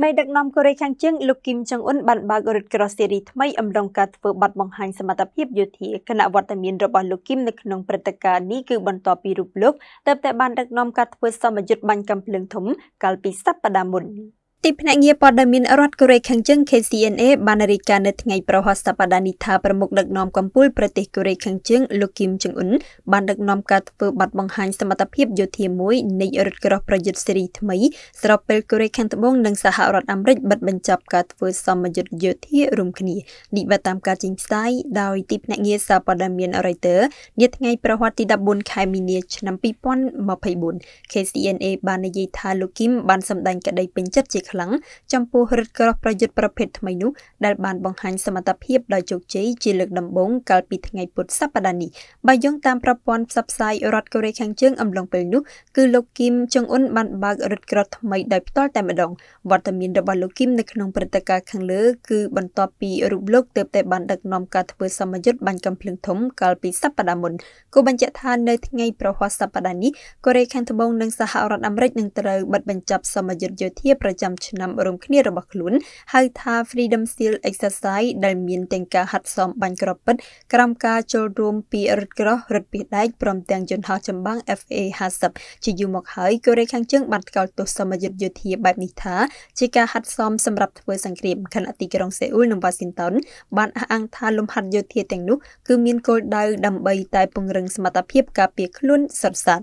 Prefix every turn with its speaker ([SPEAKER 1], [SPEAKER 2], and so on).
[SPEAKER 1] មេដឹកនាំកូរ៉េខាងជើងលោកគីមចុងអ៊ុនបានបើករថក្រសេរីថ្មីអំឡុងការធ្វើបទបង្ហាញសមត្ថភាពយោធាគណៈវត្តមានរបស់លោកគីមនៅក្នុងព្រឹត្តិការណ៍នេះគឺបន្ទាប់ពីរូបលោកទើបតែបានដឹកនាំការធ្វើសមយុទ្ធបាញ់កំភ្លើងធំកាលពីសប្តាហ៍មុន។ទីភ្នាក់ងារព័ត៌មានរដ្ឋកូរ៉េខាងជើង KCNA បានរាយការណ៍នៅថ្ងៃប្រហ័សសប្តាហ៍នេះថាប្រមុខដឹកនាំកម្ពុជាប្រទេសកូរ៉េខាងជើងលោកគីមចុងអ៊ុនបានដឹកនាំការធ្វើបាត់បង្ហាញសមត្ថភាពយោធាមួយនៃរថក្រោះប្រយុទ្ធស៊េរីថ្មី ស្របពេលកូរ៉េខាងត្បូងនិងសហរដ្ឋអាមេរិកបិទបញ្ចប់ការធ្វើសម្ពយុទ្ធយោធារួមគ្នានេះបើតាមការចេញផ្សាយដោយទីភ្នាក់ងារសារព័ត៌មាន Reuters នាថ្ងៃប្រហ័សទី14ខែមីនាឆ្នាំ2024 KCNA បាននិយាយថាលោកគីមបានសម្ដែងក្តីពេញចិត្តជាខ្លាំងចំពោះរិទ្ធក្រោះប្រយុទ្ធប្រភេទថ្មីនោះដែលបានបង្ហាញសមត្ថភាពដោយជោគជ័យជាលើកដំបូងកាលពីថ្ងៃពុធសប្តាហ៍នេះបើយោងតាមប្រព័ន្ធផ្សព្វផ្សាយរដ្ឋកូរ៉េខាងជើងអំឡុងពេលនោះគឺលោកគីមចុងអ៊ុនបានបើករិទ្ធក្រោះថ្មីដោយផ្ទាល់តែម្ដងវត្តមានរបស់លោកគីមនៅក្នុងព្រឹត្តិការណ៍ខាងលើគឺបន្ទាប់ពីរូបលោកទើបតែបានដឹកនាំការធ្វើសមយុទ្ធបាញ់កំភ្លើងធំ កាលពីសប្តាហ៍មុនគូបញ្ជាក់ថានៅថ្ងៃប្រហ័សសប្តាហ៍នេះកូរ៉េខាងត្បូងនិងសហរដ្ឋអាមេរិកនឹងត្រូវបិទបញ្ចប់សមយុទ្ធយោធាប្រចាំឆ្នាំរួមគ្នារបស់ខ្លួនហៅថា Freedom Seal Exercise ដែលមានទាំងការហាត់សមបាញ់គ្រាប់ពិតក្រោមការចូលរួមពីរថក្រោះរថពីដែកព្រមទាំងយន្តហោះចម្បាំង FA50 ជាយូរមកហើយកូរ៉េខាងជើងបានថ្កោលទោសសមយុទ្ធយោធាបែបនេះថា ជាការហាត់សមសម្រាប់ធ្វើសង្គ្រាមខណៈទីក្រុងសេអ៊ូលនិងវ៉ាស៊ីនតោនបានអះអាងថាលំហាត់យោធាទាំងនោះគឺមានគោលដៅដើម្បី តែពង្រឹងសមត្ថភាពការពារខ្លួនសុទ្ធសាធ